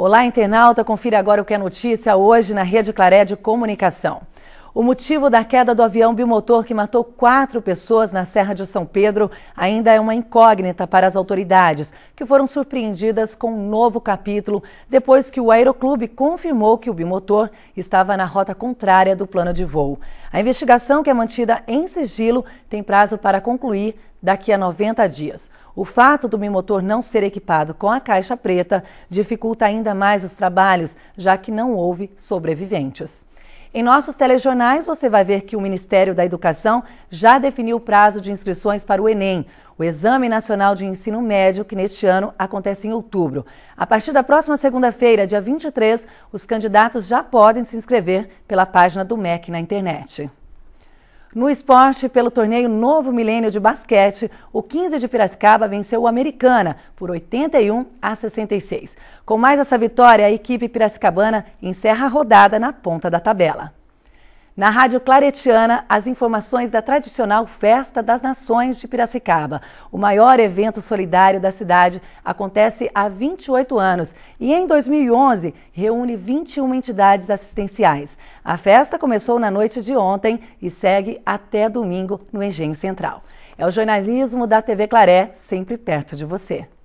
Olá, internauta, confira agora o que é notícia hoje na Rede Claré de Comunicação. O motivo da queda do avião bimotor que matou quatro pessoas na Serra de São Pedro ainda é uma incógnita para as autoridades, que foram surpreendidas com um novo capítulo depois que o Aeroclube confirmou que o bimotor estava na rota contrária do plano de voo. A investigação, que é mantida em sigilo, tem prazo para concluir daqui a 90 dias. O fato do bimotor não ser equipado com a caixa preta dificulta ainda mais os trabalhos, já que não houve sobreviventes. Em nossos telejornais, você vai ver que o Ministério da Educação já definiu o prazo de inscrições para o Enem, o Exame Nacional de Ensino Médio, que neste ano acontece em outubro. A partir da próxima segunda-feira, dia 23, os candidatos já podem se inscrever pela página do MEC na internet. No esporte, pelo torneio Novo Milênio de Basquete, o 15 de Piracicaba venceu o Americana por 81 a 66. Com mais essa vitória, a equipe piracicabana encerra a rodada na ponta da tabela. Na Rádio Claretiana, as informações da tradicional Festa das Nações de Piracicaba. O maior evento solidário da cidade acontece há 28 anos e, em 2011, reúne 21 entidades assistenciais. A festa começou na noite de ontem e segue até domingo no Engenho Central. É o jornalismo da TV Claré, sempre perto de você.